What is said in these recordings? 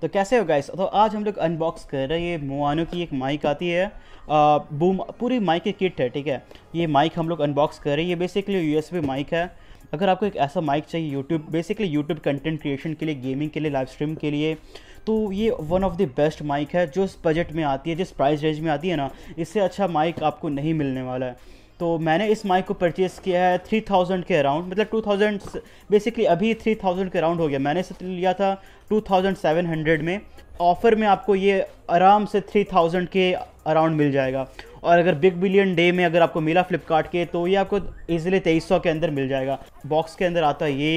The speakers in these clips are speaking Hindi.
तो कैसे हो गाइस तो आज हम लोग अनबॉक्स कर रहे हैं ये मोआनो की एक माइक आती है आ, बूम पूरी माइक की किट है ठीक है ये माइक हम लोग अनबॉक्स कर रहे हैं ये बेसिकली यूएसबी माइक है अगर आपको एक ऐसा माइक चाहिए YouTube basically YouTube content creation के लिए गेमिंग के लिए लाइव स्ट्रीम के लिए तो ये one of the best mic है जो बजट में आती है जिस प्राइस रेंज में आती है ना इससे अच्छा माइक आपको नहीं मिलने वाला है तो मैंने इस माइक को परचेज़ किया है थ्री थाउजेंड के अराउंड मतलब टू थाउजेंड बेसिकली अभी थ्री थाउजेंड के अराउंड हो गया मैंने इसे लिया था टू थाउजेंड सेवन हंड्रेड में ऑफ़र में आपको ये आराम से थ्री थाउजेंड के अराउंड मिल जाएगा और अगर बिग बिलियन डे में अगर आपको मिला फ्लिपकार्ट के तो ये आपको ईजिली तेईस सौ के अंदर मिल जाएगा बॉक्स के अंदर आता ये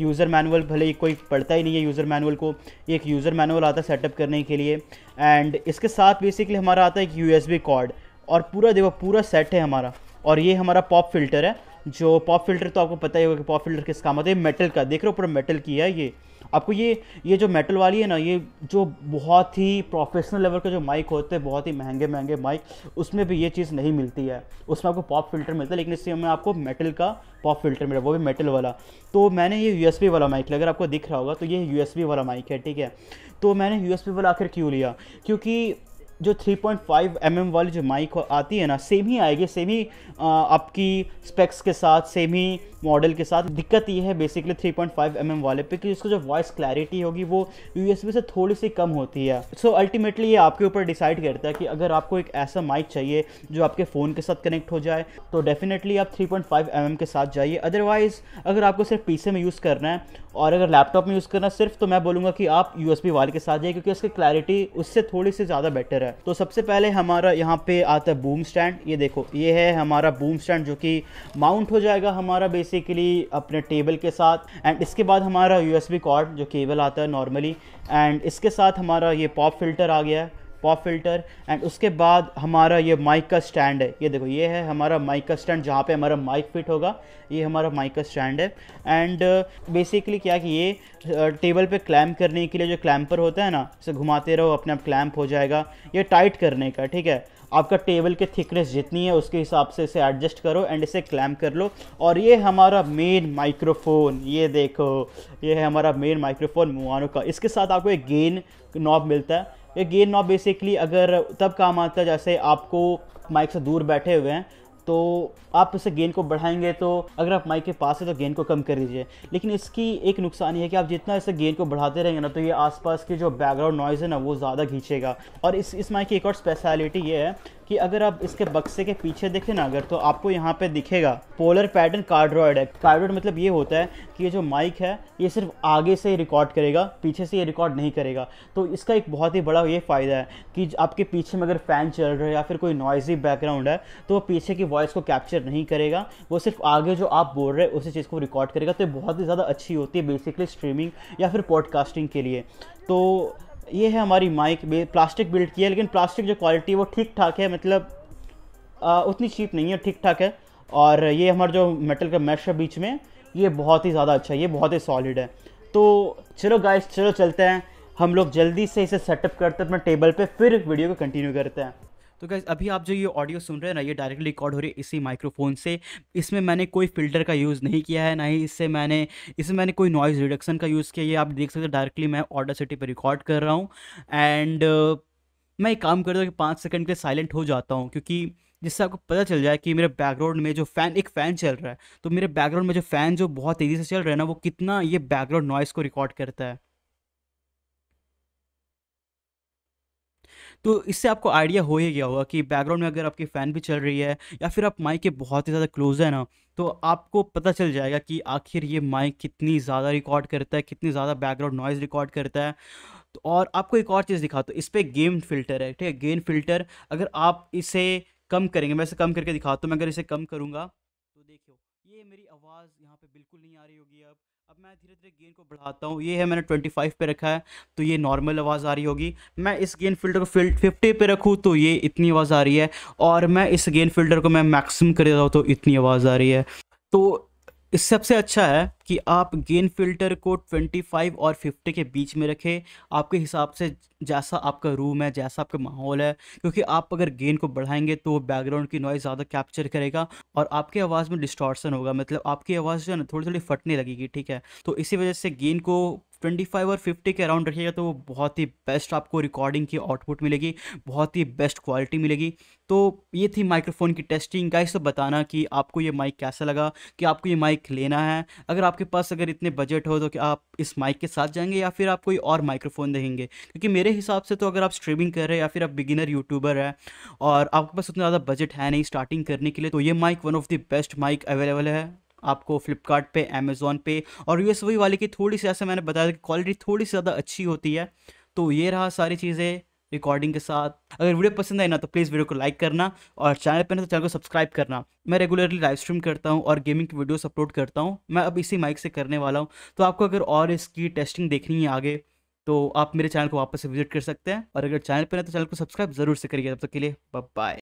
यूज़र मैनुअल भले ही कोई पढ़ता ही नहीं है यूज़र मैनुअल को एक यूज़र मैनुअल आता है सेटअप करने के लिए एंड इसके साथ बेसिकली हमारा आता है एक यू एस बी कॉर्ड और पूरा देखो पूरा सेट है हमारा और ये हमारा पॉप फिल्टर है जो पॉप फिल्टर तो आपको पता ही होगा कि पॉप फिल्टर किस काम आता है मेटल का देख रहे हो पूरा मेटल की है ये आपको ये ये जो मेटल वाली है ना ये जो बहुत ही प्रोफेशनल लेवल के जो माइक होते हैं बहुत ही महंगे महंगे माइक उसमें भी ये चीज़ नहीं मिलती है उसमें आपको पॉप फिल्टर मिलता है लेकिन इससे में आपको मेटल का पॉप फिल्टर मिला वो भी मेटल वाला तो मैंने ये यू वाला माइक अगर आपको दिख रहा होगा तो ये यू वाला माइक है ठीक है तो मैंने यू वाला आखिर क्यों लिया क्योंकि जो 3.5 पॉइंट mm वाली जो माइक आती है ना सेम ही आएगी सेम ही आपकी स्पेक्स के साथ सेम ही मॉडल के साथ दिक्कत ये है बेसिकली 3.5 पॉइंट mm वाले पे कि इसका जो वॉइस क्लैरिटी होगी वो यू से थोड़ी सी कम होती है सो so, अल्टीमेटली ये आपके ऊपर डिसाइड करता है कि अगर आपको एक ऐसा माइक चाहिए जो आपके फ़ोन के साथ कनेक्ट हो जाए तो डेफिनेटली आप 3.5 पॉइंट mm के साथ जाइए अदरवाइज़ अगर आपको सिर्फ पी में यूज़ करना है और अगर लैपटॉप में यूज़ करना सिर्फ तो मैं बोलूँगा कि आप यू वाले के साथ जाइए क्योंकि उसकी क्लैरिटी उससे थोड़ी सी ज़्यादा बेटर है है तो सबसे पहले हमारा यहाँ पे आता है बूम स्टैंड ये देखो ये है हमारा बूम स्टैंड जो कि माउंट हो जाएगा हमारा बेसिकली अपने टेबल के साथ एंड इसके बाद हमारा यूएसबी कॉर्ड जो केबल आता है नॉर्मली एंड इसके साथ हमारा ये पॉप फिल्टर आ गया है पॉप फिल्टर एंड उसके बाद हमारा ये माइक का स्टैंड है ये देखो ये है हमारा माइक का स्टैंड जहाँ पे हमारा माइक फिट होगा ये हमारा माइक का स्टैंड है एंड बेसिकली uh, क्या कि ये टेबल uh, पे क्लैम्प करने के लिए जो क्लैम्पर होता है ना इसे घुमाते रहो अपने आप क्लैम्प हो जाएगा ये टाइट करने का ठीक है आपका टेबल के थिकनेस जितनी है उसके हिसाब से इसे एडजस्ट करो एंड इसे क्लैम्प कर लो और ये हमारा मेन माइक्रोफोन ये देखो ये है हमारा मेन माइक्रोफोन मुआनो का इसके साथ आपको एक गेन नॉब मिलता है ये गेन नॉब बेसिकली अगर तब काम आता है जैसे आपको माइक से दूर बैठे हुए हैं तो आप इसे गेंद को बढ़ाएंगे तो अगर आप माइक के पास है तो गेंद को कम कर दीजिए लेकिन इसकी एक नुकसान ये है कि आप जितना इसे गेंद को बढ़ाते रहेंगे ना तो ये आसपास की जो बैकग्राउंड नॉइज़ है ना वो ज़्यादा खींचेगा और इस इस माइक की एक और स्पेशलिटी ये है कि अगर आप इसके बक्से के पीछे देखें ना अगर तो आपको यहाँ पर दिखेगा पोलर पैटर्न कार्ड्रॉयड है कार्ड्रॉयड मतलब ये होता है कि ये जो माइक है ये सिर्फ आगे से रिकॉर्ड करेगा पीछे से ये रिकॉर्ड नहीं करेगा तो इसका एक बहुत ही बड़ा ये फ़ायदा है कि आपके पीछे में अगर फ़ैन चल रहा है या फिर कोई नॉइजी बैकग्राउंड है तो वो पीछे की वॉइस को कैप्चर नहीं करेगा वो सिर्फ आगे जो आप बोल रहे हैं उसी चीज़ को रिकॉर्ड करेगा तो बहुत ही ज़्यादा अच्छी होती है बेसिकली स्ट्रीमिंग या फिर पॉडकास्टिंग के लिए तो ये है हमारी माइक प्लास्टिक बिल्ड की है लेकिन प्लास्टिक जो क्वालिटी है वो ठीक ठाक है मतलब आ, उतनी चीप नहीं है ठीक ठाक है और ये हमारा जो मेटल का मैश है बीच में ये बहुत ही ज़्यादा अच्छा है ये बहुत ही सॉलिड है तो चलो गाइस चलो चलते हैं हम लोग जल्दी से इसे सेटअप करते हैं अपने टेबल पे फिर वीडियो को कंटिन्यू करते हैं तो गैस अभी आप जो ये ऑडियो सुन रहे हैं ना ये डायरेक्टली रिकॉर्ड हो रही है इसी माइक्रोफोन से इसमें मैंने कोई फिल्टर का यूज़ नहीं किया है ना ही इससे मैंने इसमें मैंने कोई नॉइज़ रिडक्शन का यूज़ किया ये आप देख सकते हैं डायरेक्टली मैं ऑडर सिटी पर रिकॉर्ड कर रहा हूँ एंड मैं एक काम करता हूँ कि पाँच सेकंड के साइलेंट हो जाता हूँ क्योंकि जिससे आपको पता चल जाए कि मेरे बैकग्राउंड में जो फैन एक फ़ैन चल रहा है तो मेरे बैकग्राउंड में जो फ़ैन जो बहुत तेज़ी से चल रहा है ना वो कितना ये बैकग्राउंड नॉइज़ को रिकॉर्ड करता है तो इससे आपको आइडिया हो ही गया होगा कि बैकग्राउंड में अगर आपकी फ़ैन भी चल रही है या फिर आप माइक के बहुत ही ज़्यादा क्लोज है ना तो आपको पता चल जाएगा कि आखिर ये माइक कितनी ज़्यादा रिकॉर्ड करता है कितनी ज़्यादा बैकग्राउंड नॉइज़ रिकॉर्ड करता है तो और आपको एक और चीज़ दिखाता हूँ इस पर गेम फिल्टर है ठीक है गेम फिल्टर अगर आप इसे कम करेंगे मैं इसे कम करके दिखाता हूँ मैं अगर इसे कम करूँगा तो देखियो ये मेरी आवाज़ यहाँ पर बिल्कुल नहीं आ रही होगी अब अब मैं धीरे धीरे गेंद को बढ़ाता हूँ ये है मैंने 25 पे रखा है तो ये नॉर्मल आवाज़ आ रही होगी मैं इस गेंद फिल्टर को फिल्ट फिफ्टी पे रखूँ तो ये इतनी आवाज़ आ रही है और मैं इस गेंद फिल्टर को मैं मैक्सिमम कर देता हूँ तो इतनी आवाज़ आ रही है तो इस सबसे अच्छा है कि आप गेन फिल्टर को 25 और 50 के बीच में रखें आपके हिसाब से जैसा आपका रूम है जैसा आपका माहौल है क्योंकि आप अगर गेन को बढ़ाएंगे तो बैकग्राउंड की नॉइज़ ज़्यादा कैप्चर करेगा और आपकी आवाज़ में डिस्टॉर्सन होगा मतलब आपकी आवाज़ जो है ना थोड़ी थोड़ी फटने लगेगी ठीक है तो इसी वजह से गेन को 25 और 50 के अराउंड रखिएगा तो वो बहुत ही बेस्ट आपको रिकॉर्डिंग की आउटपुट मिलेगी बहुत ही बेस्ट क्वालिटी मिलेगी तो ये थी माइक्रोफोन की टेस्टिंग गाइस तो बताना कि आपको ये माइक कैसा लगा कि आपको ये माइक लेना है अगर आपके पास अगर इतने बजट हो तो क्या आप इस माइक के साथ जाएंगे या फिर आप कोई और माइक्रोफोन देखेंगे क्योंकि मेरे हिसाब से तो अगर आप स्ट्रीमिंग कर रहे हैं या फिर आप बिगिनर यूट्यूबर है और आपके पास उतना ज़्यादा बजट है नहीं स्टार्टिंग करने के लिए तो ये mic one of the best mic available है आपको फ्लिपकार्ट अमेज़ोन पे और यू एस e वाले की थोड़ी सी ऐसे मैंने बताया कि क्वालिटी थोड़ी सी ज़्यादा अच्छी होती है तो ये रहा सारी चीज़ें रिकॉर्डिंग के साथ अगर वीडियो पसंद आए ना तो प्लीज़ वीडियो को लाइक करना और चैनल पर ना तो चैनल को सब्सक्राइब करना मैं रेगुलरली लाइव स्ट्रीम करता हूँ और गेमिंग की वीडियोस अपलोड करता हूँ मैं अब इसी माइक से करने वाला हूँ तो आपको अगर और इसकी टेस्टिंग देखनी है आगे तो आप मेरे चैनल को वापस से विजिट कर सकते हैं और अगर चैनल पर ना तो चैनल को सब्सक्राइब जरूर से करिए तब तक के लिए बाय